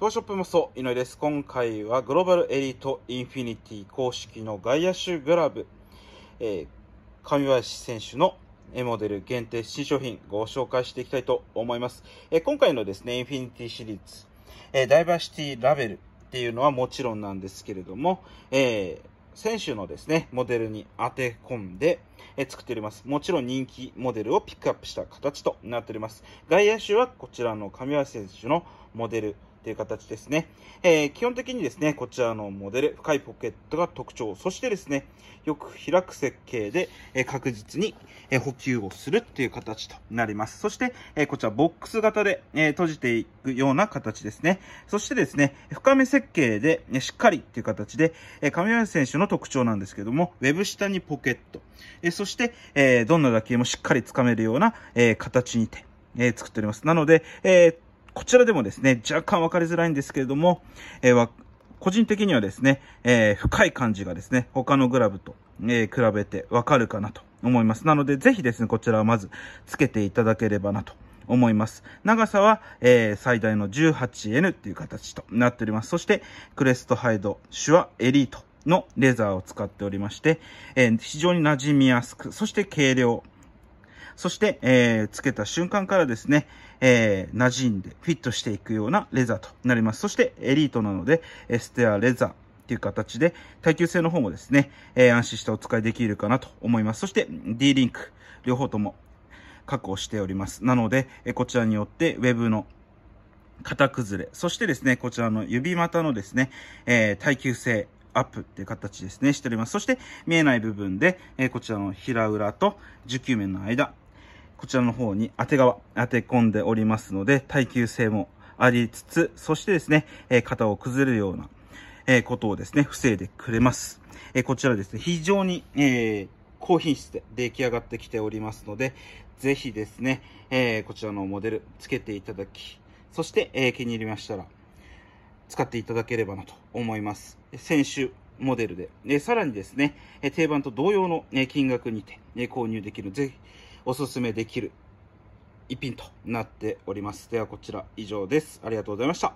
当ショップもそう、井上です。今回はグローバルエリートインフィニティ公式の外野手グラブ、えー、上林選手のモデル限定新商品ご紹介していきたいと思います。えー、今回のですね、インフィニティシリーズ、えー、ダイバーシティラベルっていうのはもちろんなんですけれども、えー、選手のですね、モデルに当て込んで、え作っております。もちろん人気モデルをピックアップした形となっております。外野手はこちらの神橋選手のモデルという形ですね。えー、基本的にですね、こちらのモデル、深いポケットが特徴、そしてですね、よく開く設計で、えー、確実に、えー、補給をするっていう形となります。そして、えこちらボックス型で、え閉じていくような形ですね。そしてですね、深め設計で、ね、しっかりという形で、えー、上選手の特徴なんですけども、ウェブ下にポケット、えそして、えー、どんな打球もしっかりつかめるような、えー、形にて、えー、作っております。なので、えこちらでもですね、若干分かりづらいんですけれども、えー、個人的にはですね、え深い感じがですね、他のグラブと、え比べてわかるかなと思います。なので、ぜひですね、こちらはまずつけていただければなと思います。長さは、えー、最大の 18N っていう形となっております。そして、クレストハイド、手話エリート。のレザーを使っておりまして、えー、非常に馴染みやすく、そして軽量。そして、えー、つけた瞬間からですね、えー、馴染んでフィットしていくようなレザーとなります。そしてエリートなので、エステアレザー。っていう形で、耐久性の方もですね、えー、安心してお使いできるかなと思います。そして D リンク、両方とも確保しております。なので、えこちらによってウェブの型崩れ、そしてですね、こちらの指股のですね、えー、耐久性、アップっていう形ですね、しております。そして見えない部分で、えー、こちらの平裏と受9面の間、こちらの方に当て側、当て込んでおりますので、耐久性もありつつ、そしてですね、えー、型を崩れるような、えー、ことをですね、防いでくれます。えこちらですね、非常に、え高品質で出来上がってきておりますので、ぜひですね、えこちらのモデルつけていただき、そして、え気に入りましたら、使っていただければなと思います。先週モデルで、でさらにですね、え定番と同様の、え金額にて、え購入できる、ぜひおすすめできる一品となっております。ではこちら以上です。ありがとうございました。